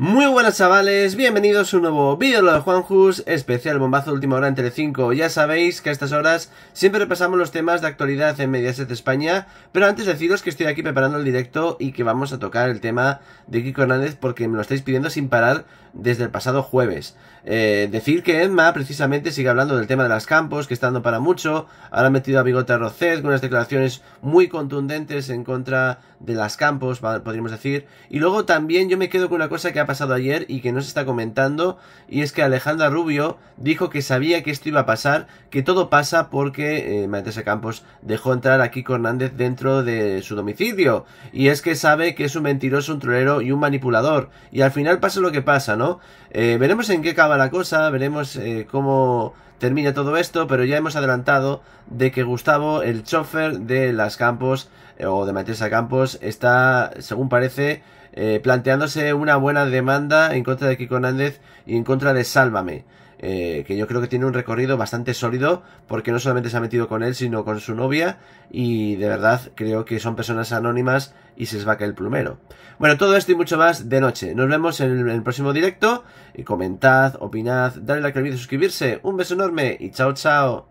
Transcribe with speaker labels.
Speaker 1: Muy buenas chavales, bienvenidos a un nuevo vídeo de Juanjus, especial bombazo última hora en Tele5. Ya sabéis que a estas horas siempre repasamos los temas de actualidad en Mediaset España, pero antes deciros que estoy aquí preparando el directo y que vamos a tocar el tema de Kiko Hernández porque me lo estáis pidiendo sin parar desde el pasado jueves. Eh, decir que Edma precisamente sigue hablando del tema de las campos, que está dando para mucho, ahora ha metido a Bigote Roset con unas declaraciones muy contundentes en contra de las campos, podríamos decir, y luego también yo me quedo con una cosa que ha pasado ayer y que no se está comentando, y es que Alejandra Rubio dijo que sabía que esto iba a pasar, que todo pasa porque eh, Campos dejó entrar a Kiko Hernández dentro de su domicilio, y es que sabe que es un mentiroso, un trolero y un manipulador, y al final pasa lo que pasa, ¿no? Eh, veremos en qué acaba la cosa, veremos eh, cómo termina todo esto, pero ya hemos adelantado de que Gustavo, el chofer de las Campos, eh, o de Matesa Campos, está, según parece, eh, planteándose una buena demanda en contra de Kiko Hernández y en contra de Sálvame. Eh, que yo creo que tiene un recorrido bastante sólido porque no solamente se ha metido con él sino con su novia y de verdad creo que son personas anónimas y se les va a el plumero. Bueno, todo esto y mucho más de noche. Nos vemos en el, próximo directo. Y eh, comentad, opinad, dale like al vídeo, suscribirse. Un beso enorme y chao chao.